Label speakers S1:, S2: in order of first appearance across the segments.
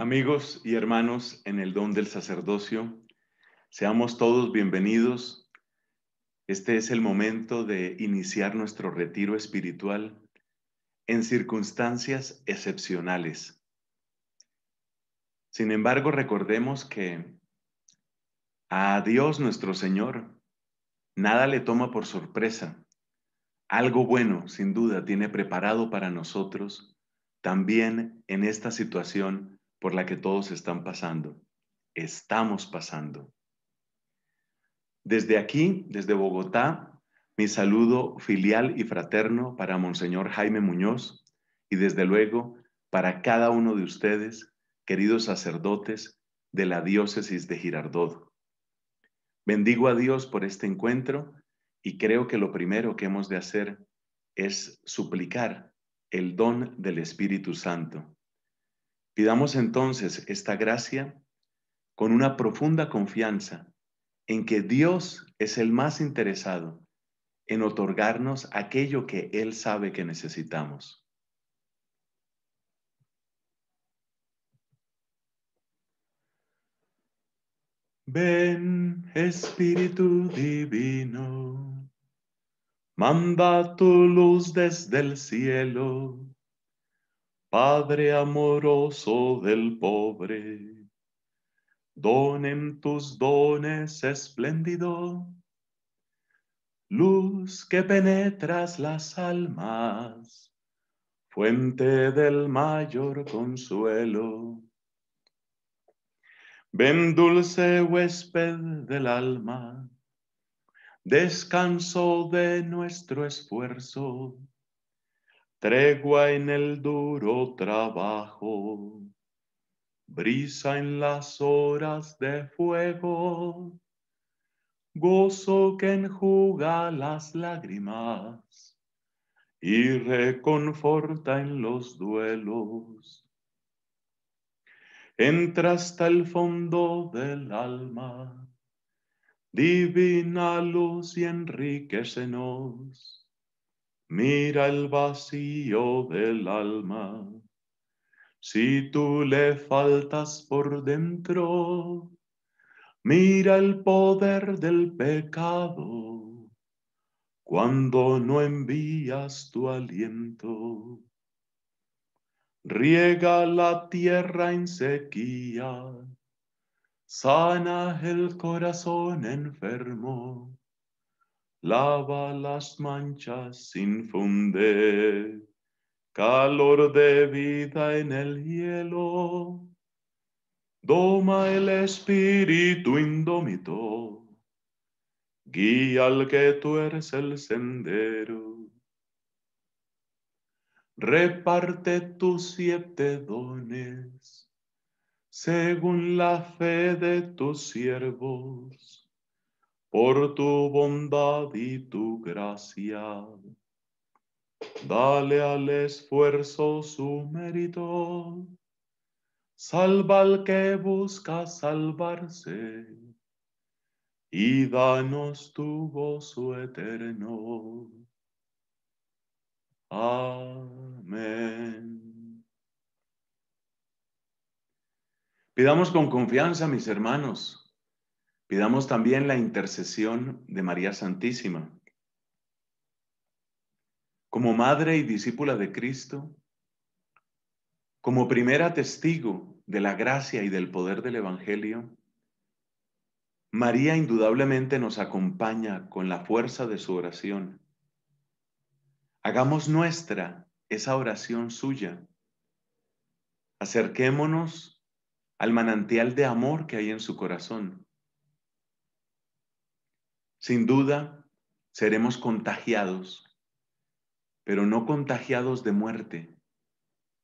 S1: Amigos y hermanos en el don del sacerdocio, seamos todos bienvenidos. Este es el momento de iniciar nuestro retiro espiritual en circunstancias excepcionales. Sin embargo, recordemos que a Dios nuestro Señor nada le toma por sorpresa. Algo bueno, sin duda, tiene preparado para nosotros también en esta situación por la que todos están pasando. Estamos pasando. Desde aquí, desde Bogotá, mi saludo filial y fraterno para Monseñor Jaime Muñoz y desde luego para cada uno de ustedes, queridos sacerdotes de la diócesis de Girardot. Bendigo a Dios por este encuentro y creo que lo primero que hemos de hacer es suplicar el don del Espíritu Santo Pidamos entonces esta gracia con una profunda confianza en que Dios es el más interesado en otorgarnos aquello que Él sabe que necesitamos.
S2: Ven, Espíritu Divino, manda tu luz desde el cielo Padre amoroso del pobre, donen tus dones espléndido, luz que penetras las almas, fuente del mayor consuelo. Ven dulce huésped del alma, descanso de nuestro esfuerzo tregua en el duro trabajo, brisa en las horas de fuego, gozo que enjuga las lágrimas y reconforta en los duelos. Entra hasta el fondo del alma, divina luz y enriquecenos mira el vacío del alma. Si tú le faltas por dentro, mira el poder del pecado. Cuando no envías tu aliento, riega la tierra en sequía, sana el corazón enfermo lava las manchas sin funde, calor de vida en el hielo, doma el espíritu indómito, guía al que eres el sendero. Reparte tus siete dones según la fe de tus siervos por tu bondad y tu gracia. Dale al esfuerzo su mérito. Salva al que busca salvarse y danos tu gozo eterno. Amén.
S1: Pidamos con confianza, mis hermanos, Pidamos también la intercesión de María Santísima. Como madre y discípula de Cristo, como primera testigo de la gracia y del poder del Evangelio, María indudablemente nos acompaña con la fuerza de su oración. Hagamos nuestra esa oración suya. Acerquémonos al manantial de amor que hay en su corazón. Sin duda, seremos contagiados, pero no contagiados de muerte,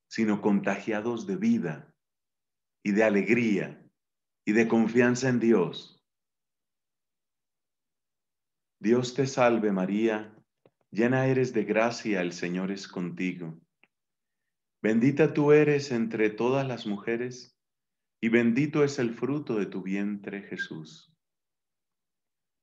S1: sino contagiados de vida y de alegría y de confianza en Dios. Dios te salve María, llena eres de gracia, el Señor es contigo. Bendita tú eres entre todas las mujeres, y bendito es el fruto de tu vientre Jesús.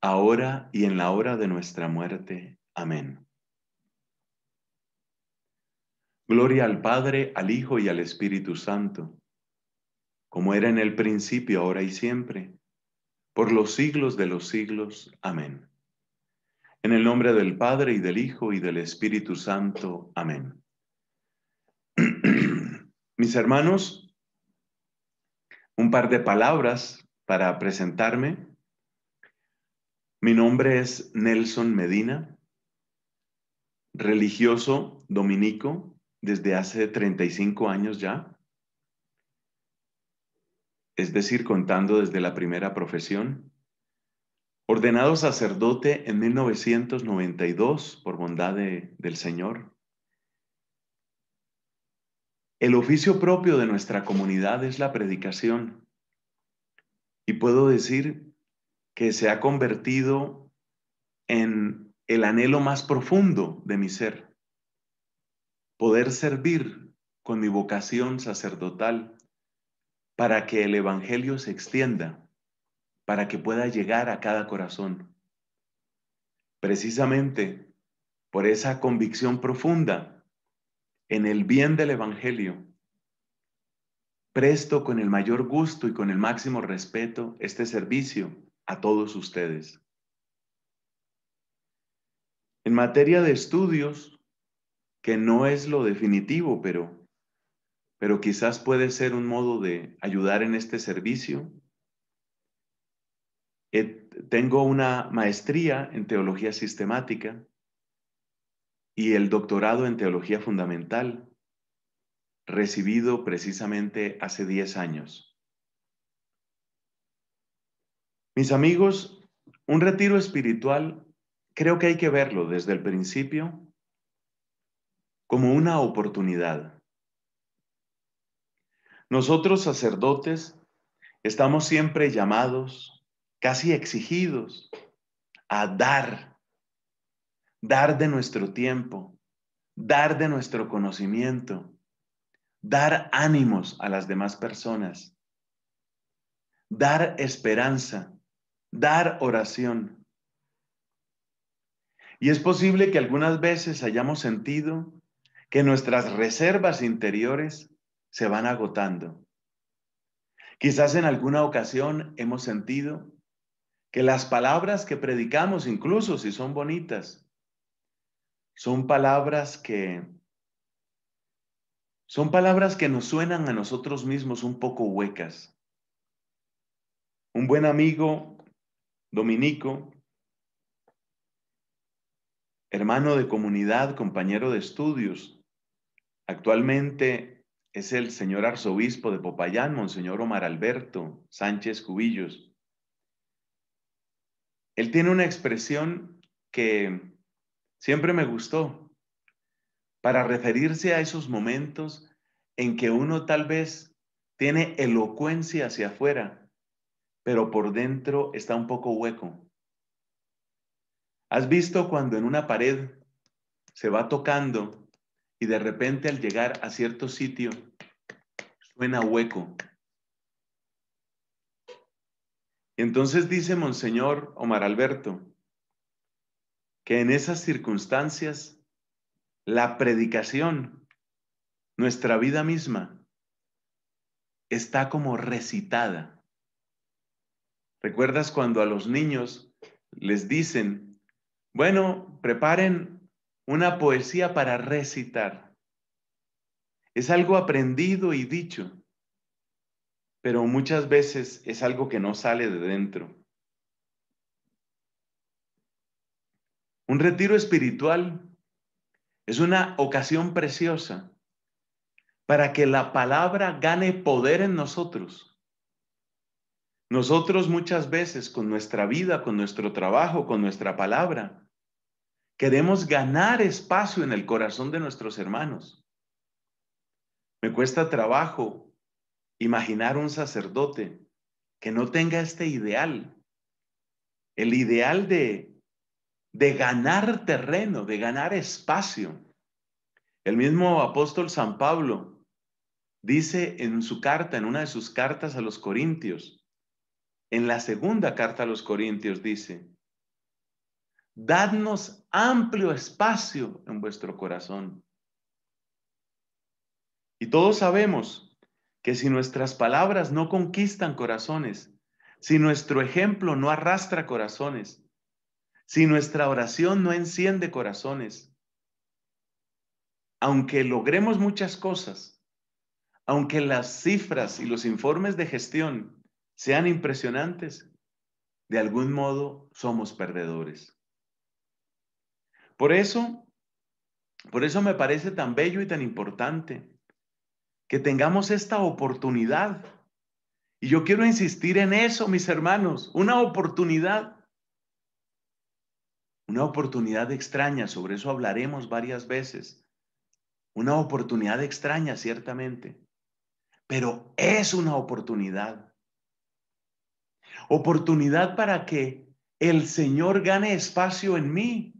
S1: ahora y en la hora de nuestra muerte. Amén. Gloria al Padre, al Hijo y al Espíritu Santo, como era en el principio, ahora y siempre, por los siglos de los siglos. Amén. En el nombre del Padre y del Hijo y del Espíritu Santo. Amén. Mis hermanos, un par de palabras para presentarme. Mi nombre es Nelson Medina, religioso dominico desde hace 35 años ya, es decir, contando desde la primera profesión, ordenado sacerdote en 1992 por bondad del Señor. El oficio propio de nuestra comunidad es la predicación. Y puedo decir que se ha convertido en el anhelo más profundo de mi ser. Poder servir con mi vocación sacerdotal para que el Evangelio se extienda, para que pueda llegar a cada corazón. Precisamente por esa convicción profunda en el bien del Evangelio, presto con el mayor gusto y con el máximo respeto este servicio a todos ustedes. En materia de estudios, que no es lo definitivo, pero, pero quizás puede ser un modo de ayudar en este servicio, eh, tengo una maestría en teología sistemática y el doctorado en teología fundamental, recibido precisamente hace 10 años. Mis amigos, un retiro espiritual creo que hay que verlo desde el principio como una oportunidad. Nosotros sacerdotes estamos siempre llamados, casi exigidos, a dar, dar de nuestro tiempo, dar de nuestro conocimiento, dar ánimos a las demás personas, dar esperanza dar oración. Y es posible que algunas veces hayamos sentido que nuestras reservas interiores se van agotando. Quizás en alguna ocasión hemos sentido que las palabras que predicamos, incluso si son bonitas, son palabras que son palabras que nos suenan a nosotros mismos un poco huecas. Un buen amigo dominico, hermano de comunidad, compañero de estudios. Actualmente es el señor arzobispo de Popayán, Monseñor Omar Alberto Sánchez Cubillos. Él tiene una expresión que siempre me gustó para referirse a esos momentos en que uno tal vez tiene elocuencia hacia afuera, pero por dentro está un poco hueco. ¿Has visto cuando en una pared se va tocando y de repente al llegar a cierto sitio suena hueco? Entonces dice Monseñor Omar Alberto que en esas circunstancias la predicación, nuestra vida misma, está como recitada ¿Recuerdas cuando a los niños les dicen, bueno, preparen una poesía para recitar? Es algo aprendido y dicho, pero muchas veces es algo que no sale de dentro. Un retiro espiritual es una ocasión preciosa para que la palabra gane poder en nosotros nosotros muchas veces con nuestra vida, con nuestro trabajo, con nuestra palabra, queremos ganar espacio en el corazón de nuestros hermanos. Me cuesta trabajo imaginar un sacerdote que no tenga este ideal, el ideal de, ganar terreno, de ganar espacio. El mismo apóstol San Pablo dice en su carta, en una de sus cartas a los Corintios, en la segunda carta a los Corintios dice, dadnos amplio espacio en vuestro corazón. Y todos sabemos que si nuestras palabras no conquistan corazones, si nuestro ejemplo no arrastra corazones, si nuestra oración no enciende corazones, aunque logremos muchas cosas, aunque las cifras y los informes de gestión sean impresionantes, de algún modo somos perdedores. Por eso, por eso me parece tan bello y tan importante que tengamos esta oportunidad. Y yo quiero insistir en eso, mis hermanos, una oportunidad. Una oportunidad extraña, sobre eso hablaremos varias veces. Una oportunidad extraña, ciertamente, pero es una oportunidad. Oportunidad para que el Señor gane espacio en mí,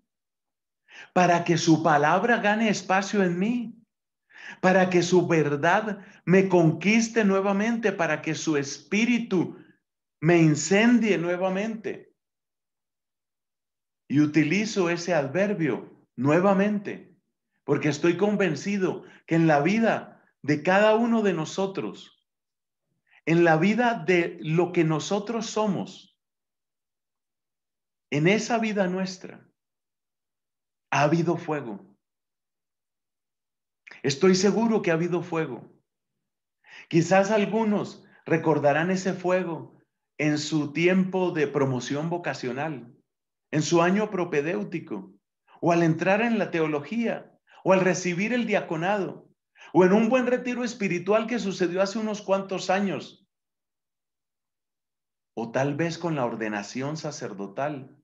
S1: para que su palabra gane espacio en mí, para que su verdad me conquiste nuevamente, para que su espíritu me incendie nuevamente. Y utilizo ese adverbio nuevamente, porque estoy convencido que en la vida de cada uno de nosotros en la vida de lo que nosotros somos, en esa vida nuestra, ha habido fuego. Estoy seguro que ha habido fuego. Quizás algunos recordarán ese fuego en su tiempo de promoción vocacional, en su año propedéutico, o al entrar en la teología, o al recibir el diaconado, o en un buen retiro espiritual que sucedió hace unos cuantos años, o tal vez con la ordenación sacerdotal,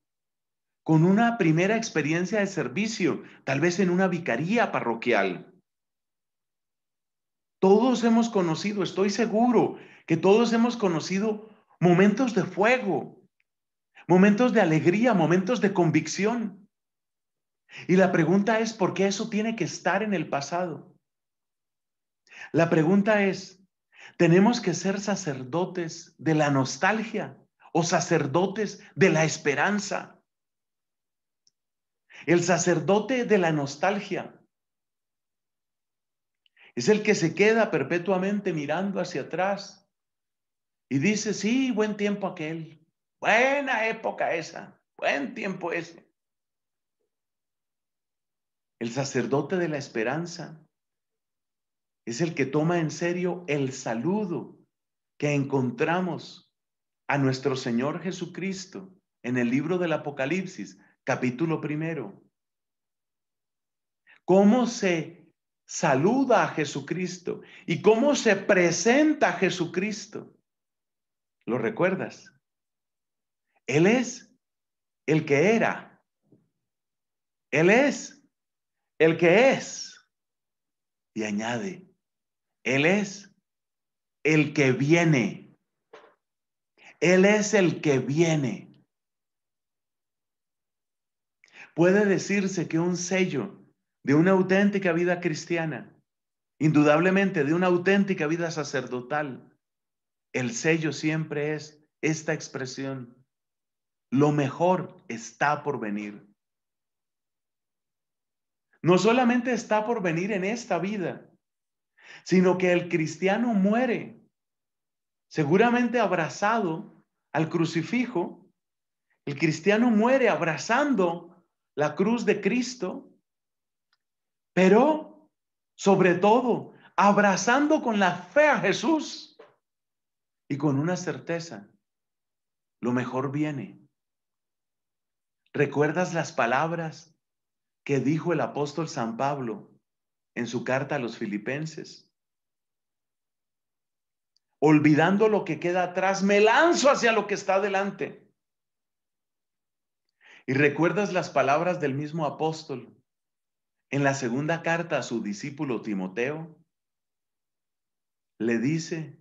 S1: con una primera experiencia de servicio, tal vez en una vicaría parroquial. Todos hemos conocido, estoy seguro, que todos hemos conocido momentos de fuego, momentos de alegría, momentos de convicción. Y la pregunta es, ¿por qué eso tiene que estar en el pasado? La pregunta es, tenemos que ser sacerdotes de la nostalgia o sacerdotes de la esperanza. El sacerdote de la nostalgia es el que se queda perpetuamente mirando hacia atrás y dice, sí, buen tiempo aquel, buena época esa, buen tiempo ese. El sacerdote de la esperanza es el que toma en serio el saludo que encontramos a nuestro Señor Jesucristo en el libro del Apocalipsis, capítulo primero. ¿Cómo se saluda a Jesucristo y cómo se presenta a Jesucristo? ¿Lo recuerdas? Él es el que era. Él es el que es. Y añade, él es el que viene. Él es el que viene. Puede decirse que un sello de una auténtica vida cristiana, indudablemente de una auténtica vida sacerdotal, el sello siempre es esta expresión, lo mejor está por venir. No solamente está por venir en esta vida, sino que el cristiano muere seguramente abrazado al crucifijo. El cristiano muere abrazando la cruz de Cristo, pero sobre todo abrazando con la fe a Jesús y con una certeza, lo mejor viene. ¿Recuerdas las palabras que dijo el apóstol San Pablo en su carta a los filipenses. Olvidando lo que queda atrás, me lanzo hacia lo que está delante. Y recuerdas las palabras del mismo apóstol en la segunda carta a su discípulo Timoteo. Le dice,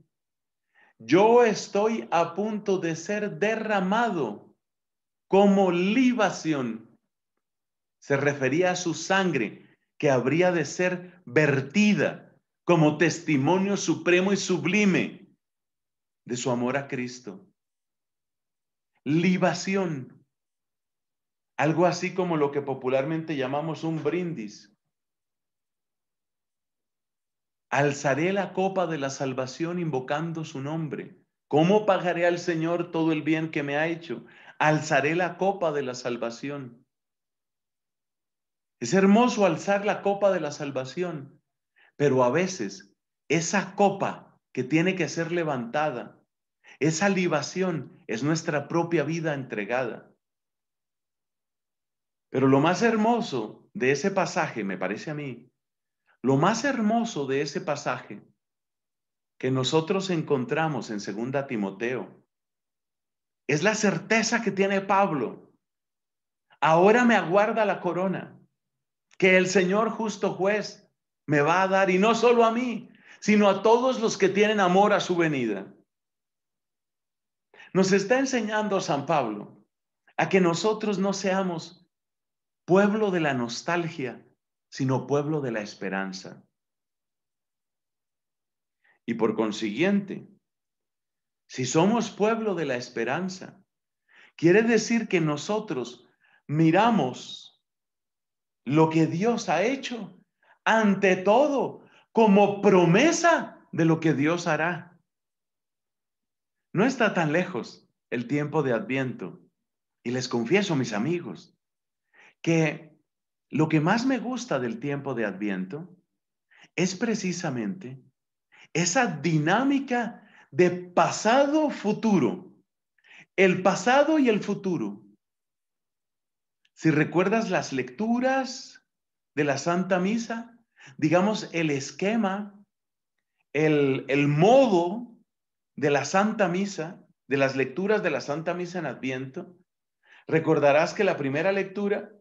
S1: yo estoy a punto de ser derramado como libación. Se refería a su sangre que habría de ser vertida como testimonio supremo y sublime de su amor a Cristo. Libación, algo así como lo que popularmente llamamos un brindis. Alzaré la copa de la salvación invocando su nombre. ¿Cómo pagaré al Señor todo el bien que me ha hecho? Alzaré la copa de la salvación. Es hermoso alzar la copa de la salvación, pero a veces esa copa que tiene que ser levantada, esa libación es nuestra propia vida entregada. Pero lo más hermoso de ese pasaje, me parece a mí, lo más hermoso de ese pasaje que nosotros encontramos en segunda Timoteo es la certeza que tiene Pablo. Ahora me aguarda la corona que el Señor justo juez me va a dar, y no solo a mí, sino a todos los que tienen amor a su venida. Nos está enseñando San Pablo a que nosotros no seamos pueblo de la nostalgia, sino pueblo de la esperanza. Y por consiguiente, si somos pueblo de la esperanza, quiere decir que nosotros miramos lo que Dios ha hecho, ante todo, como promesa de lo que Dios hará. No está tan lejos el tiempo de Adviento. Y les confieso, mis amigos, que lo que más me gusta del tiempo de Adviento es precisamente esa dinámica de pasado-futuro. El pasado y el futuro si recuerdas las lecturas de la Santa Misa, digamos el esquema, el, el modo de la Santa Misa, de las lecturas de la Santa Misa en Adviento, recordarás que la primera lectura,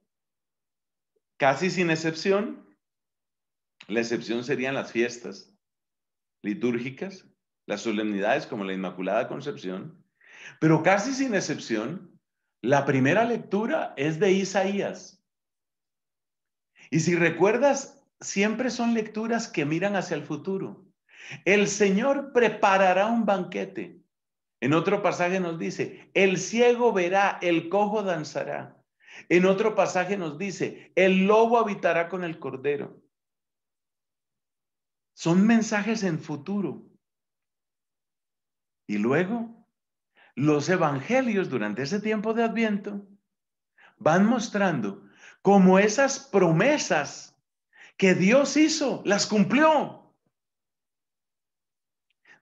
S1: casi sin excepción, la excepción serían las fiestas litúrgicas, las solemnidades como la Inmaculada Concepción, pero casi sin excepción, la primera lectura es de Isaías. Y si recuerdas, siempre son lecturas que miran hacia el futuro. El Señor preparará un banquete. En otro pasaje nos dice, el ciego verá, el cojo danzará. En otro pasaje nos dice, el lobo habitará con el cordero. Son mensajes en futuro. Y luego los evangelios durante ese tiempo de Adviento van mostrando cómo esas promesas que Dios hizo, las cumplió.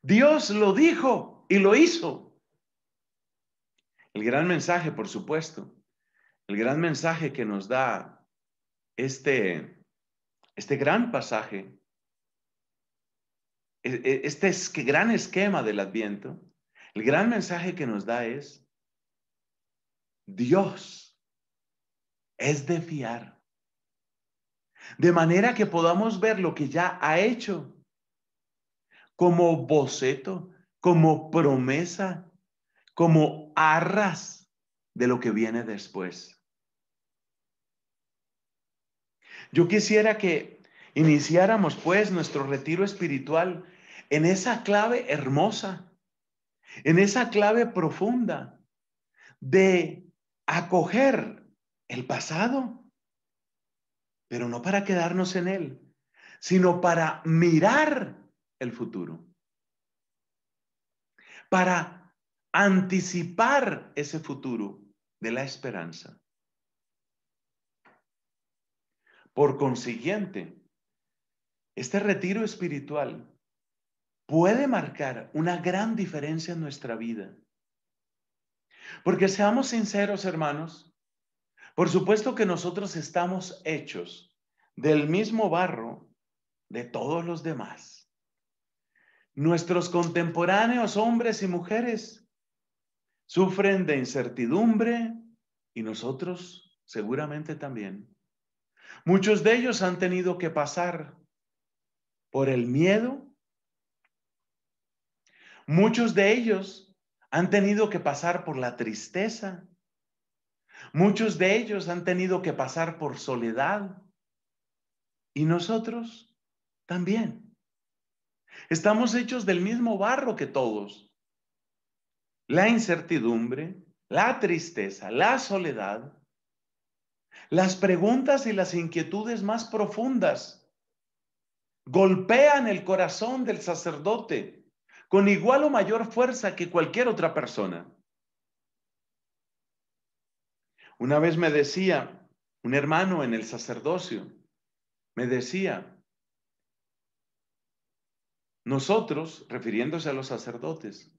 S1: Dios lo dijo y lo hizo. El gran mensaje, por supuesto, el gran mensaje que nos da este, este gran pasaje, e, e, este gran esquema del Adviento, el gran mensaje que nos da es, Dios es de fiar. De manera que podamos ver lo que ya ha hecho como boceto, como promesa, como arras de lo que viene después. Yo quisiera que iniciáramos pues nuestro retiro espiritual en esa clave hermosa en esa clave profunda de acoger el pasado, pero no para quedarnos en él, sino para mirar el futuro, para anticipar ese futuro de la esperanza. Por consiguiente, este retiro espiritual puede marcar una gran diferencia en nuestra vida. Porque seamos sinceros, hermanos, por supuesto que nosotros estamos hechos del mismo barro de todos los demás. Nuestros contemporáneos hombres y mujeres sufren de incertidumbre y nosotros seguramente también. Muchos de ellos han tenido que pasar por el miedo Muchos de ellos han tenido que pasar por la tristeza. Muchos de ellos han tenido que pasar por soledad. Y nosotros también. Estamos hechos del mismo barro que todos. La incertidumbre, la tristeza, la soledad, las preguntas y las inquietudes más profundas golpean el corazón del sacerdote con igual o mayor fuerza que cualquier otra persona. Una vez me decía un hermano en el sacerdocio, me decía, nosotros, refiriéndose a los sacerdotes,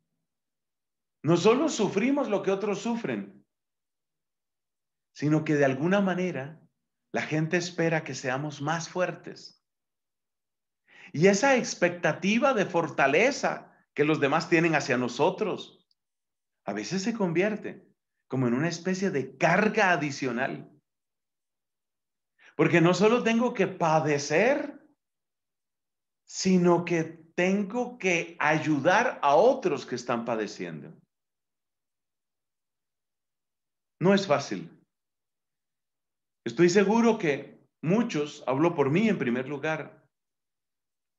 S1: no solo sufrimos lo que otros sufren, sino que de alguna manera la gente espera que seamos más fuertes. Y esa expectativa de fortaleza los demás tienen hacia nosotros, a veces se convierte como en una especie de carga adicional. Porque no solo tengo que padecer, sino que tengo que ayudar a otros que están padeciendo. No es fácil. Estoy seguro que muchos, hablo por mí en primer lugar,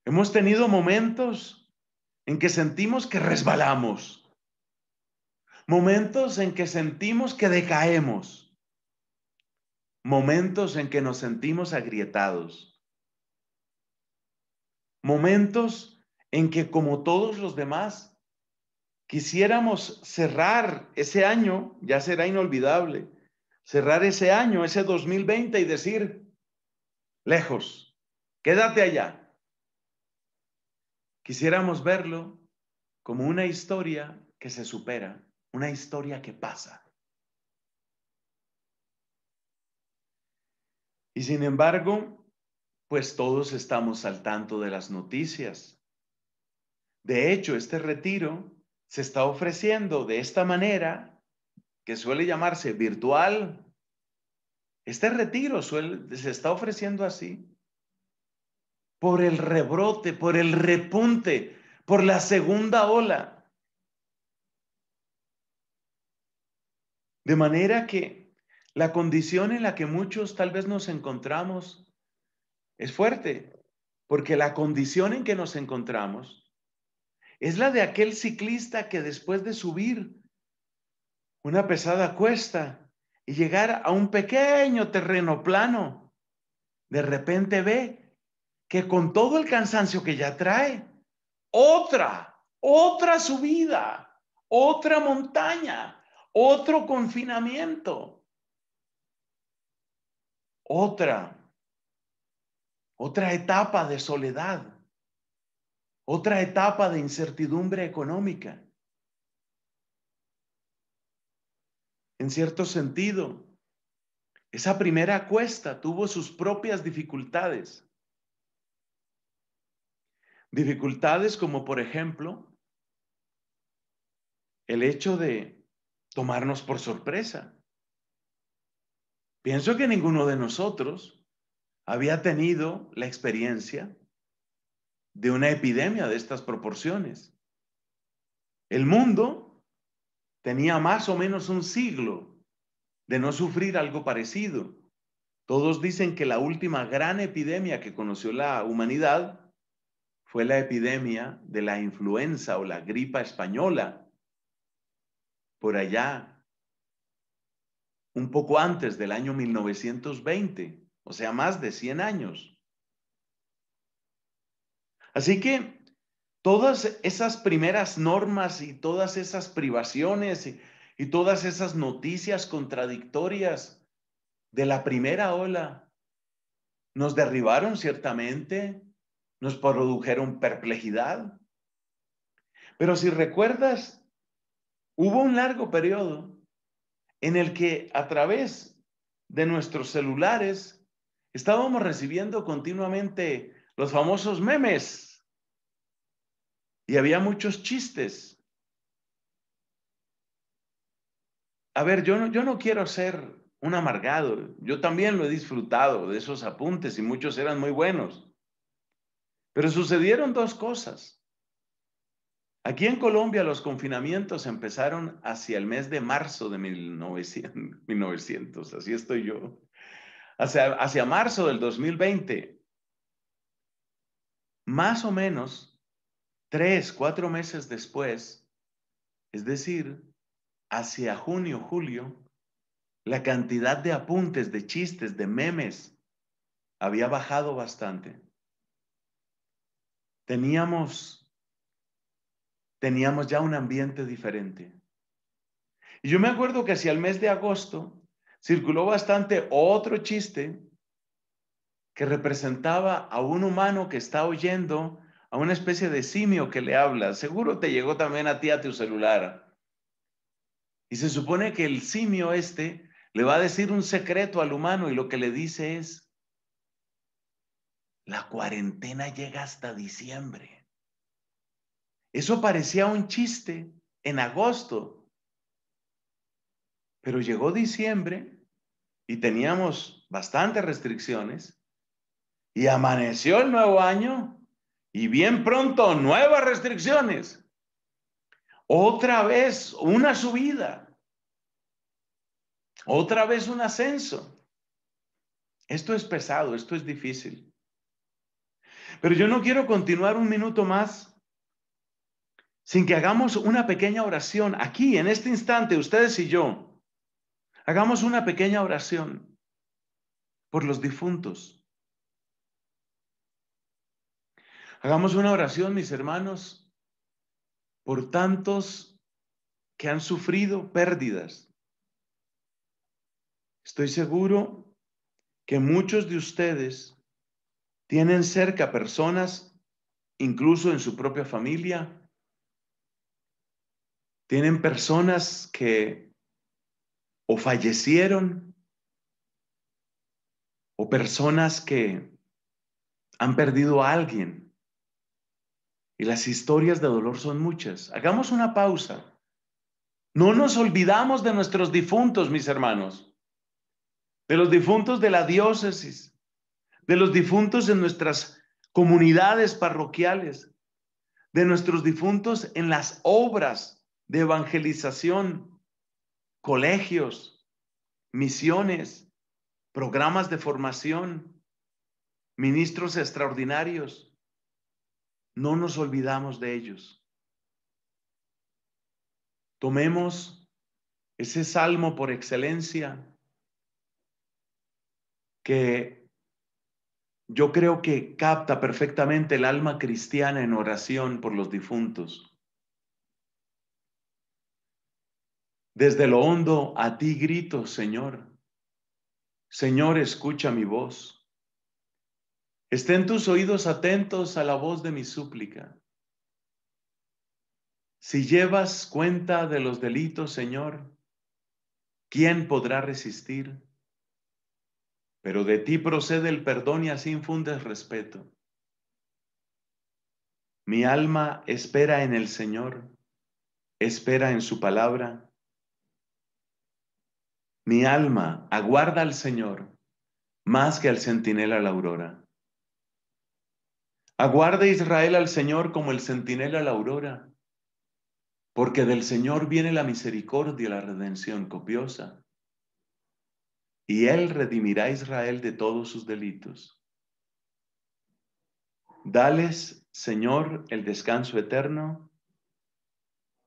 S1: hemos tenido momentos en que sentimos que resbalamos, momentos en que sentimos que decaemos, momentos en que nos sentimos agrietados, momentos en que como todos los demás quisiéramos cerrar ese año, ya será inolvidable, cerrar ese año, ese 2020 y decir, lejos, quédate allá, Quisiéramos verlo como una historia que se supera, una historia que pasa. Y sin embargo, pues todos estamos al tanto de las noticias. De hecho, este retiro se está ofreciendo de esta manera que suele llamarse virtual. Este retiro se está ofreciendo así por el rebrote, por el repunte, por la segunda ola. De manera que la condición en la que muchos tal vez nos encontramos es fuerte, porque la condición en que nos encontramos es la de aquel ciclista que después de subir una pesada cuesta y llegar a un pequeño terreno plano, de repente ve que con todo el cansancio que ya trae, otra, otra subida, otra montaña, otro confinamiento, otra, otra etapa de soledad, otra etapa de incertidumbre económica. En cierto sentido, esa primera cuesta tuvo sus propias dificultades. Dificultades como, por ejemplo, el hecho de tomarnos por sorpresa. Pienso que ninguno de nosotros había tenido la experiencia de una epidemia de estas proporciones. El mundo tenía más o menos un siglo de no sufrir algo parecido. Todos dicen que la última gran epidemia que conoció la humanidad fue la epidemia de la influenza o la gripa española, por allá, un poco antes del año 1920, o sea, más de 100 años. Así que todas esas primeras normas y todas esas privaciones y, todas esas noticias contradictorias de la primera ola nos derribaron ciertamente, nos produjeron perplejidad. Pero si recuerdas, hubo un largo periodo en el que a través de nuestros celulares estábamos recibiendo continuamente los famosos memes y había muchos chistes. A ver, yo no, yo no quiero ser un amargado, yo también lo he disfrutado de esos apuntes y muchos eran muy buenos. Pero sucedieron dos cosas. Aquí en Colombia los confinamientos empezaron hacia el mes de marzo de 1900, así estoy yo, hacia marzo del 2020. Más o menos tres, cuatro meses después, es decir, hacia junio, julio, la cantidad de apuntes, de chistes, de memes había bajado bastante teníamos, teníamos ya un ambiente diferente. Y yo me acuerdo que hacia el mes de agosto circuló bastante otro chiste que representaba a un humano que está oyendo a una especie de simio que le habla. Seguro te llegó también a ti a tu celular. Y se supone que el simio este le va a decir un secreto al humano y lo que le dice es, la cuarentena llega hasta diciembre. Eso parecía un chiste en agosto, pero llegó diciembre y teníamos bastantes restricciones y amaneció el nuevo año y bien pronto nuevas restricciones. Otra vez una subida. Otra vez un ascenso. Esto es pesado, esto es difícil. Pero yo no quiero continuar un minuto más sin que hagamos una pequeña oración. Aquí, en este instante, ustedes y yo, hagamos una pequeña oración por los difuntos. Hagamos una oración, mis hermanos, por tantos que han sufrido pérdidas. Estoy seguro que muchos de ustedes tienen cerca personas, incluso en su propia familia. Tienen personas que o fallecieron o personas que han perdido a alguien. Y las historias de dolor son muchas. Hagamos una pausa. No nos olvidamos de nuestros difuntos, mis hermanos, de los difuntos de la diócesis, de los difuntos en nuestras comunidades parroquiales, de nuestros difuntos en las obras de evangelización, colegios, misiones, programas de formación, ministros extraordinarios. No nos olvidamos de ellos. Tomemos ese salmo por excelencia que yo creo que capta perfectamente el alma cristiana en oración por los difuntos. Desde lo hondo a ti grito, Señor. Señor, escucha mi voz. Estén tus oídos atentos a la voz de mi súplica. Si llevas cuenta de los delitos, Señor, ¿quién podrá resistir? Pero de ti procede el perdón y así infundes respeto. Mi alma espera en el Señor, espera en su palabra. Mi alma aguarda al Señor más que al centinela la aurora. Aguarda Israel al Señor como el centinela a la aurora, porque del Señor viene la misericordia y la redención copiosa y él redimirá a Israel de todos sus delitos. Dales, Señor, el descanso eterno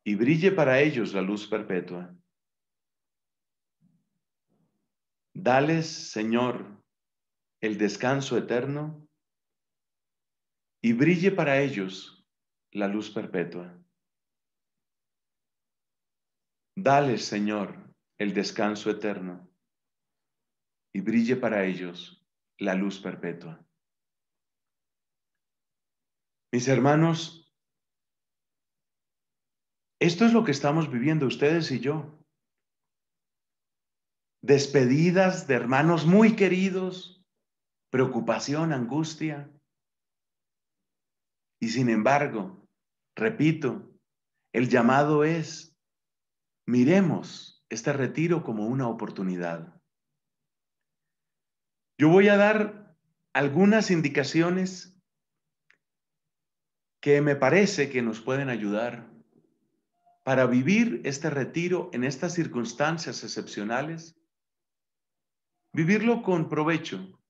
S1: y brille para ellos la luz perpetua. Dales, Señor, el descanso eterno y brille para ellos la luz perpetua. Dales, Señor, el descanso eterno y brille para ellos la luz perpetua. Mis hermanos, esto es lo que estamos viviendo ustedes y yo. Despedidas de hermanos muy queridos, preocupación, angustia. Y sin embargo, repito, el llamado es, miremos este retiro como una oportunidad yo voy a dar algunas indicaciones que me parece que nos pueden ayudar para vivir este retiro en estas circunstancias excepcionales, vivirlo con provecho,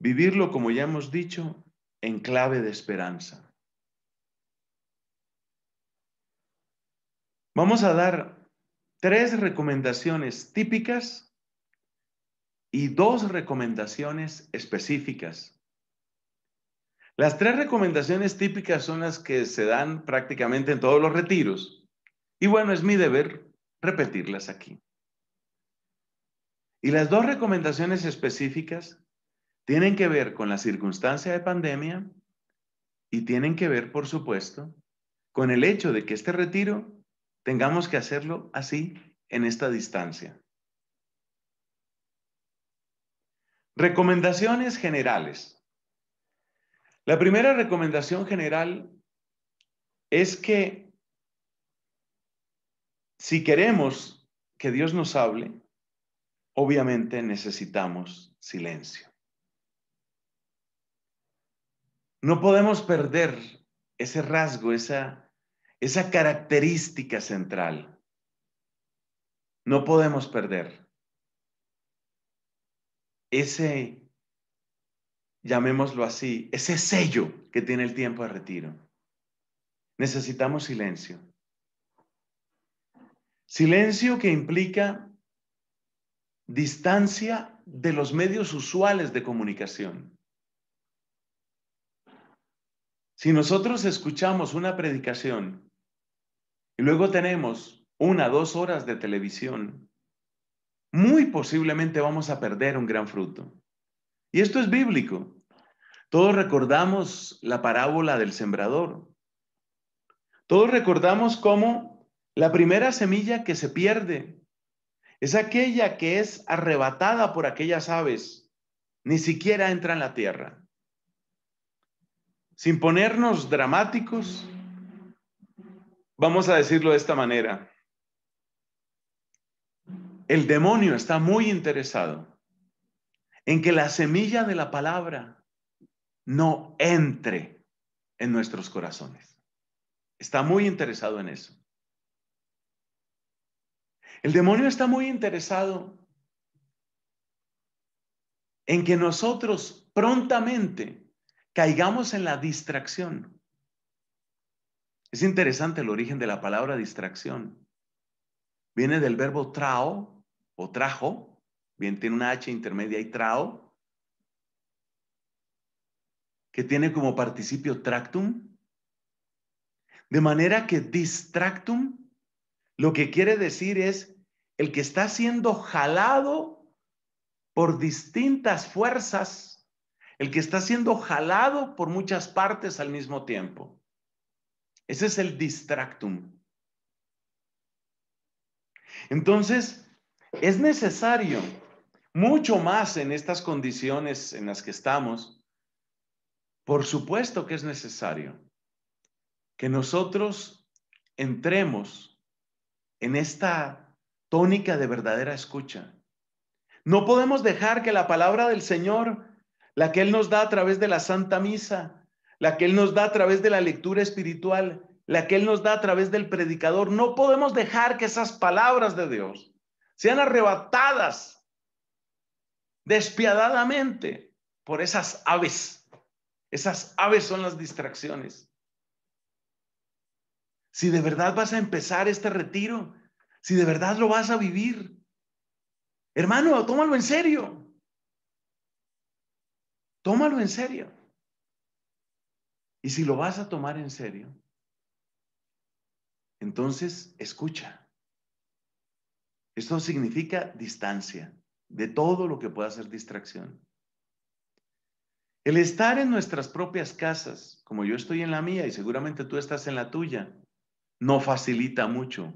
S1: vivirlo, como ya hemos dicho, en clave de esperanza. Vamos a dar tres recomendaciones típicas y dos recomendaciones específicas. Las tres recomendaciones típicas son las que se dan prácticamente en todos los retiros. Y bueno, es mi deber repetirlas aquí. Y las dos recomendaciones específicas tienen que ver con la circunstancia de pandemia y tienen que ver, por supuesto, con el hecho de que este retiro tengamos que hacerlo así en esta distancia. Recomendaciones generales. La primera recomendación general es que si queremos que Dios nos hable, obviamente necesitamos silencio. No podemos perder ese rasgo, esa, característica central. No podemos perder ese, llamémoslo así, ese sello que tiene el tiempo de retiro. Necesitamos silencio. Silencio que implica distancia de los medios usuales de comunicación. Si nosotros escuchamos una predicación y luego tenemos una, dos horas de televisión, muy posiblemente vamos a perder un gran fruto. Y esto es bíblico. Todos recordamos la parábola del sembrador. Todos recordamos cómo la primera semilla que se pierde es aquella que es arrebatada por aquellas aves, ni siquiera entra en la tierra. Sin ponernos dramáticos, vamos a decirlo de esta manera. El demonio está muy interesado en que la semilla de la palabra no entre en nuestros corazones. Está muy interesado en eso. El demonio está muy interesado en que nosotros prontamente caigamos en la distracción. Es interesante el origen de la palabra distracción. Viene del verbo trao, o trajo, bien tiene una H intermedia y trao, que tiene como participio tractum. De manera que distractum lo que quiere decir es el que está siendo jalado por distintas fuerzas, el que está siendo jalado por muchas partes al mismo tiempo. Ese es el distractum. Entonces, es necesario, mucho más en estas condiciones en las que estamos, por supuesto que es necesario que nosotros entremos en esta tónica de verdadera escucha. No podemos dejar que la palabra del Señor, la que Él nos da a través de la Santa Misa, la que Él nos da a través de la lectura espiritual, la que Él nos da a través del predicador, no podemos dejar que esas palabras de Dios sean arrebatadas despiadadamente por esas aves. Esas aves son las distracciones. Si de verdad vas a empezar este retiro, si de verdad lo vas a vivir, hermano, tómalo en serio. Tómalo en serio. Y si lo vas a tomar en serio, entonces escucha. Esto significa distancia de todo lo que pueda ser distracción. El estar en nuestras propias casas, como yo estoy en la mía y seguramente tú estás en la tuya, no facilita mucho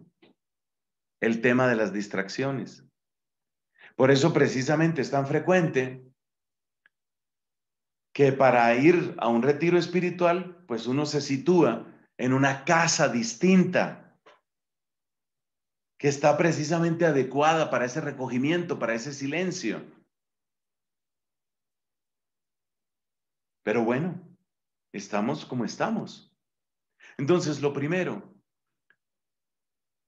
S1: el tema de las distracciones. Por eso precisamente es tan frecuente que para ir a un retiro espiritual, pues uno se sitúa en una casa distinta que está precisamente adecuada para ese recogimiento, para ese silencio. Pero bueno, estamos como estamos. Entonces, lo primero,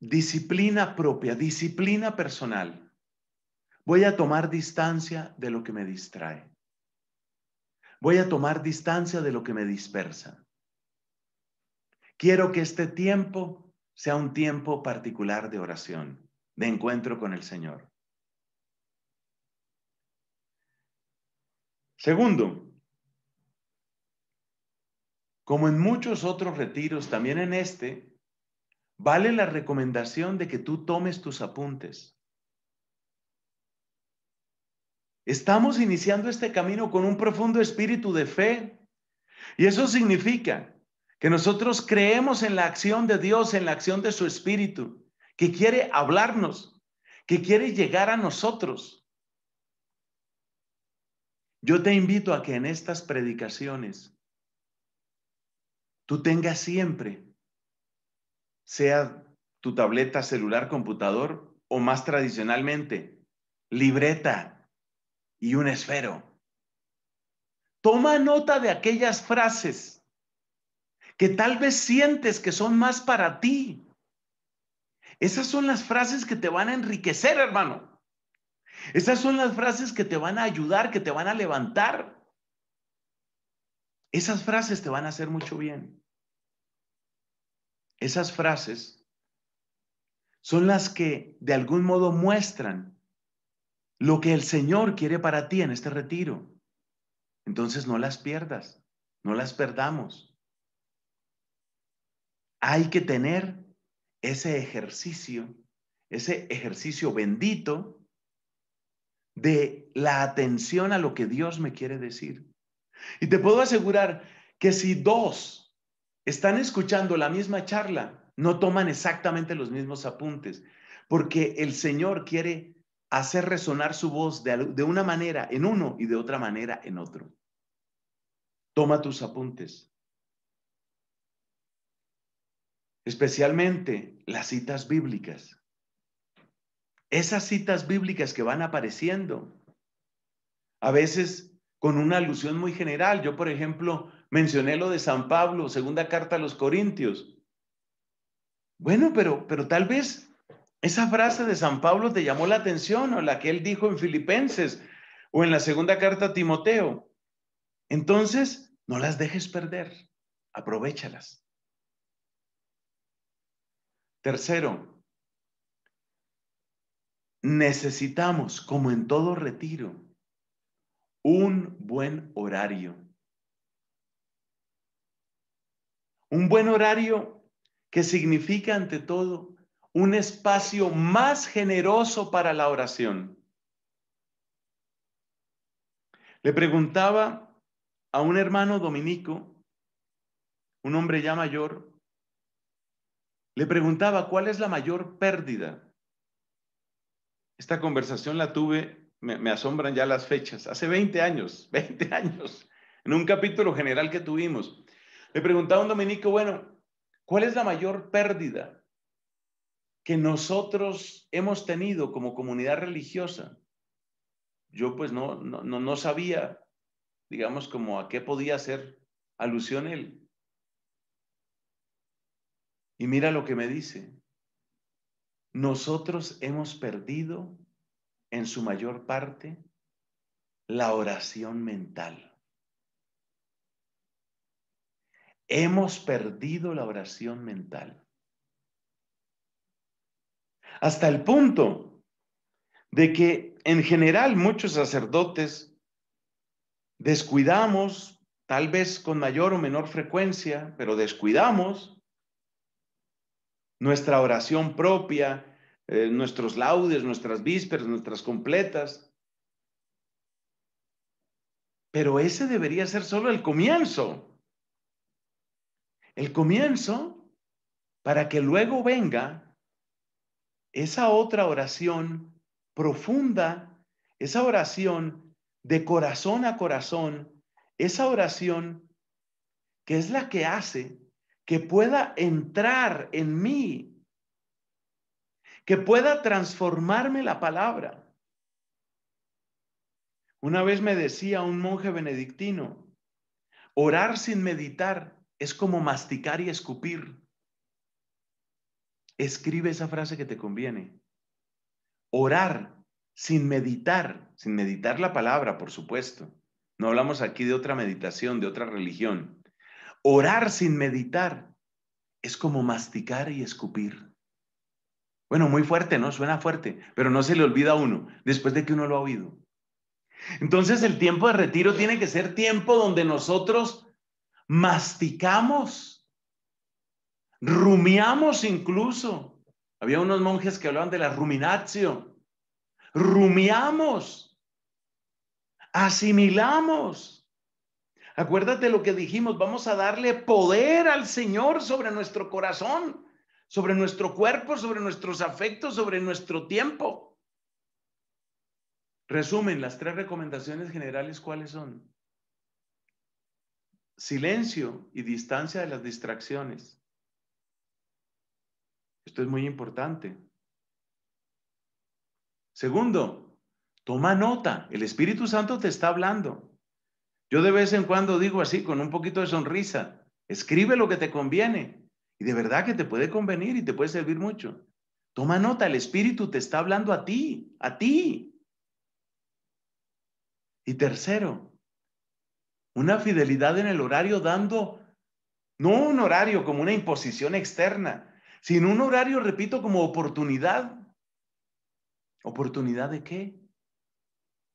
S1: disciplina propia, disciplina personal. Voy a tomar distancia de lo que me distrae. Voy a tomar distancia de lo que me dispersa. Quiero que este tiempo sea un tiempo particular de oración, de encuentro con el Señor. Segundo, como en muchos otros retiros, también en este, vale la recomendación de que tú tomes tus apuntes. Estamos iniciando este camino con un profundo espíritu de fe. Y eso significa que nosotros creemos en la acción de Dios, en la acción de su Espíritu, que quiere hablarnos, que quiere llegar a nosotros. Yo te invito a que en estas predicaciones tú tengas siempre, sea tu tableta, celular, computador o más tradicionalmente, libreta y un esfero. Toma nota de aquellas frases que tal vez sientes que son más para ti. Esas son las frases que te van a enriquecer, hermano. Esas son las frases que te van a ayudar, que te van a levantar. Esas frases te van a hacer mucho bien. Esas frases son las que de algún modo muestran lo que el Señor quiere para ti en este retiro. Entonces no las pierdas, no las perdamos hay que tener ese ejercicio, ese ejercicio bendito de la atención a lo que Dios me quiere decir. Y te puedo asegurar que si dos están escuchando la misma charla, no toman exactamente los mismos apuntes, porque el Señor quiere hacer resonar su voz de, una manera en uno y de otra manera en otro. Toma tus apuntes. especialmente las citas bíblicas. Esas citas bíblicas que van apareciendo, a veces con una alusión muy general. Yo, por ejemplo, mencioné lo de San Pablo, segunda carta a los Corintios. Bueno, pero, pero tal vez esa frase de San Pablo te llamó la atención o la que él dijo en Filipenses o en la segunda carta a Timoteo. Entonces, no las dejes perder, aprovechalas. Tercero, necesitamos, como en todo retiro, un buen horario. Un buen horario que significa, ante todo, un espacio más generoso para la oración. Le preguntaba a un hermano dominico, un hombre ya mayor, le preguntaba, ¿cuál es la mayor pérdida? Esta conversación la tuve, me, asombran ya las fechas, hace 20 años, 20 años, en un capítulo general que tuvimos. Le preguntaba a un dominico, bueno, ¿cuál es la mayor pérdida que nosotros hemos tenido como comunidad religiosa? Yo pues no, no, no, no sabía, digamos, como a qué podía hacer alusión él. Y mira lo que me dice. Nosotros hemos perdido en su mayor parte la oración mental. Hemos perdido la oración mental. Hasta el punto de que en general muchos sacerdotes descuidamos, tal vez con mayor o menor frecuencia, pero descuidamos nuestra oración propia, eh, nuestros laudes, nuestras vísperas, nuestras completas. Pero ese debería ser solo el comienzo. El comienzo para que luego venga esa otra oración profunda, esa oración de corazón a corazón, esa oración que es la que hace que pueda entrar en mí, que pueda transformarme la palabra. Una vez me decía un monje benedictino, orar sin meditar es como masticar y escupir. Escribe esa frase que te conviene. Orar sin meditar, sin meditar la palabra, por supuesto. No hablamos aquí de otra meditación, de otra religión. Orar sin meditar es como masticar y escupir. Bueno, muy fuerte, ¿no? Suena fuerte, pero no se le olvida a uno después de que uno lo ha oído. Entonces el tiempo de retiro tiene que ser tiempo donde nosotros masticamos, rumiamos incluso. Había unos monjes que hablaban de la ruminación. Rumiamos, asimilamos, Acuérdate lo que dijimos, vamos a darle poder al Señor sobre nuestro corazón, sobre nuestro cuerpo, sobre nuestros afectos, sobre nuestro tiempo. Resumen, las tres recomendaciones generales, ¿cuáles son? Silencio y distancia de las distracciones. Esto es muy importante. Segundo, toma nota. El Espíritu Santo te está hablando. Yo de vez en cuando digo así, con un poquito de sonrisa, escribe lo que te conviene. Y de verdad que te puede convenir y te puede servir mucho. Toma nota, el Espíritu te está hablando a ti, a ti. Y tercero, una fidelidad en el horario dando, no un horario como una imposición externa, sino un horario, repito, como oportunidad. ¿Oportunidad de qué?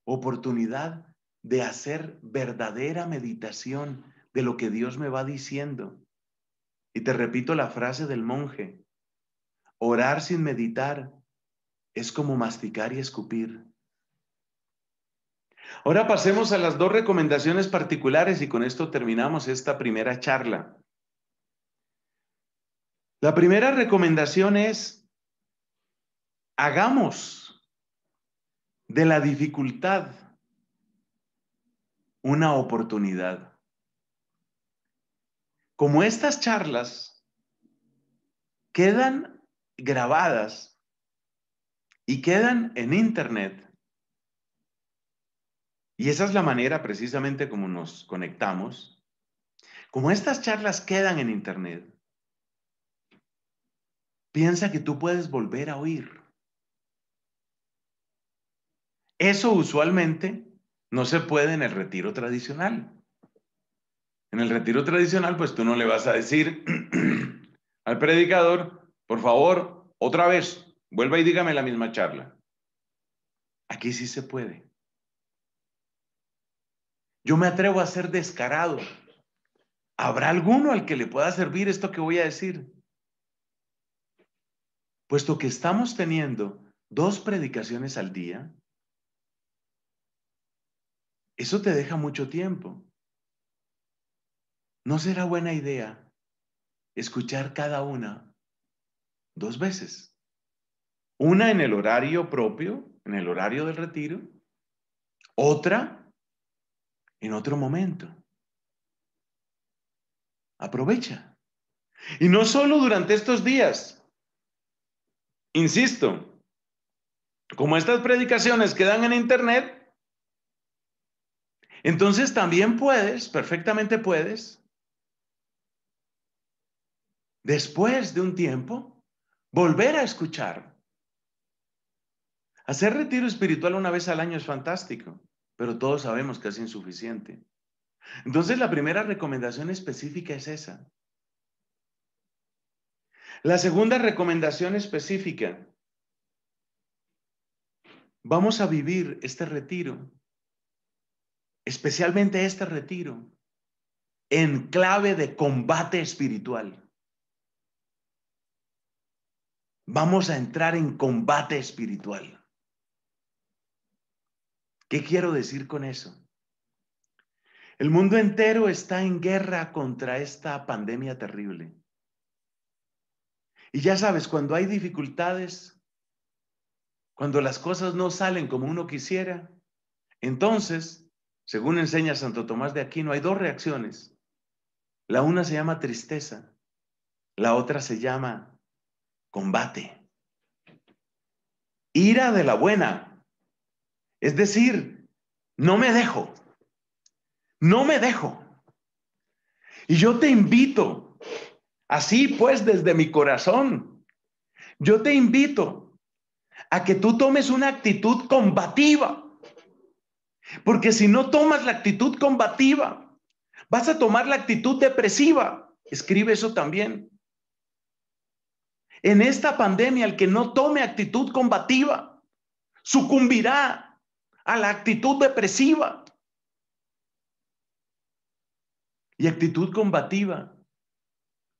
S1: Oportunidad de hacer verdadera meditación de lo que Dios me va diciendo. Y te repito la frase del monje, orar sin meditar es como masticar y escupir. Ahora pasemos a las dos recomendaciones particulares y con esto terminamos esta primera charla. La primera recomendación es, hagamos de la dificultad una oportunidad. Como estas charlas quedan grabadas y quedan en Internet, y esa es la manera precisamente como nos conectamos, como estas charlas quedan en Internet, piensa que tú puedes volver a oír. Eso usualmente no se puede en el retiro tradicional. En el retiro tradicional, pues tú no le vas a decir al predicador, por favor, otra vez, vuelva y dígame la misma charla. Aquí sí se puede. Yo me atrevo a ser descarado. ¿Habrá alguno al que le pueda servir esto que voy a decir? Puesto que estamos teniendo dos predicaciones al día, eso te deja mucho tiempo. ¿No será buena idea escuchar cada una dos veces? Una en el horario propio, en el horario del retiro, otra en otro momento. Aprovecha. Y no solo durante estos días. Insisto, como estas predicaciones quedan en internet, entonces también puedes, perfectamente puedes, después de un tiempo, volver a escuchar. Hacer retiro espiritual una vez al año es fantástico, pero todos sabemos que es insuficiente. Entonces la primera recomendación específica es esa. La segunda recomendación específica, vamos a vivir este retiro especialmente este retiro, en clave de combate espiritual. Vamos a entrar en combate espiritual. ¿Qué quiero decir con eso? El mundo entero está en guerra contra esta pandemia terrible. Y ya sabes, cuando hay dificultades, cuando las cosas no salen como uno quisiera, entonces según enseña Santo Tomás de Aquino, hay dos reacciones. La una se llama tristeza, la otra se llama combate. Ira de la buena. Es decir, no me dejo. No me dejo. Y yo te invito, así pues desde mi corazón, yo te invito a que tú tomes una actitud combativa porque si no tomas la actitud combativa, vas a tomar la actitud depresiva. Escribe eso también. En esta pandemia, el que no tome actitud combativa sucumbirá a la actitud depresiva. Y actitud combativa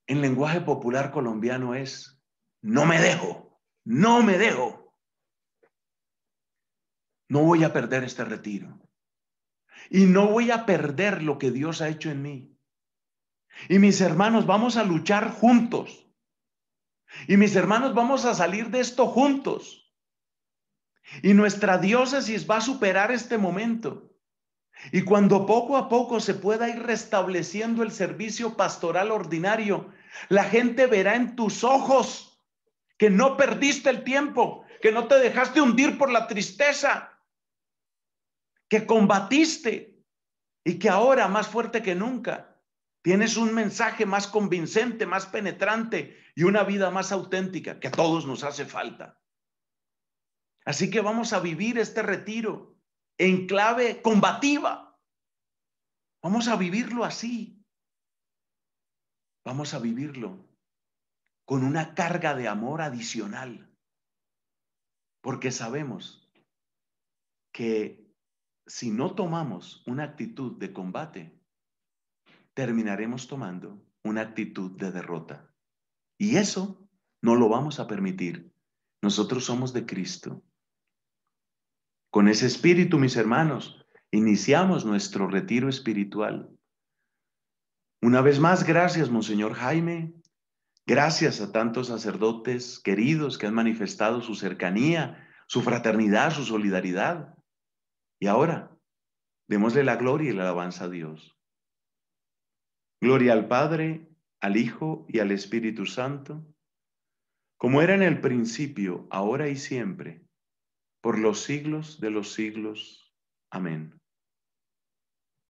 S1: en lenguaje popular colombiano es, no me dejo, no me dejo. No voy a perder este retiro. Y no voy a perder lo que Dios ha hecho en mí. Y mis hermanos, vamos a luchar juntos. Y mis hermanos, vamos a salir de esto juntos. Y nuestra diócesis va a superar este momento. Y cuando poco a poco se pueda ir restableciendo el servicio pastoral ordinario, la gente verá en tus ojos que no perdiste el tiempo, que no te dejaste hundir por la tristeza, que combatiste y que ahora, más fuerte que nunca, tienes un mensaje más convincente, más penetrante y una vida más auténtica que a todos nos hace falta. Así que vamos a vivir este retiro en clave combativa. Vamos a vivirlo así. Vamos a vivirlo con una carga de amor adicional, porque sabemos que si no tomamos una actitud de combate, terminaremos tomando una actitud de derrota. Y eso no lo vamos a permitir. Nosotros somos de Cristo. Con ese espíritu, mis hermanos, iniciamos nuestro retiro espiritual. Una vez más, gracias, Monseñor Jaime. Gracias a tantos sacerdotes queridos que han manifestado su cercanía, su fraternidad, su solidaridad. Y ahora, démosle la gloria y la alabanza a Dios. Gloria al Padre, al Hijo y al Espíritu Santo, como era en el principio, ahora y siempre, por los siglos de los siglos. Amén.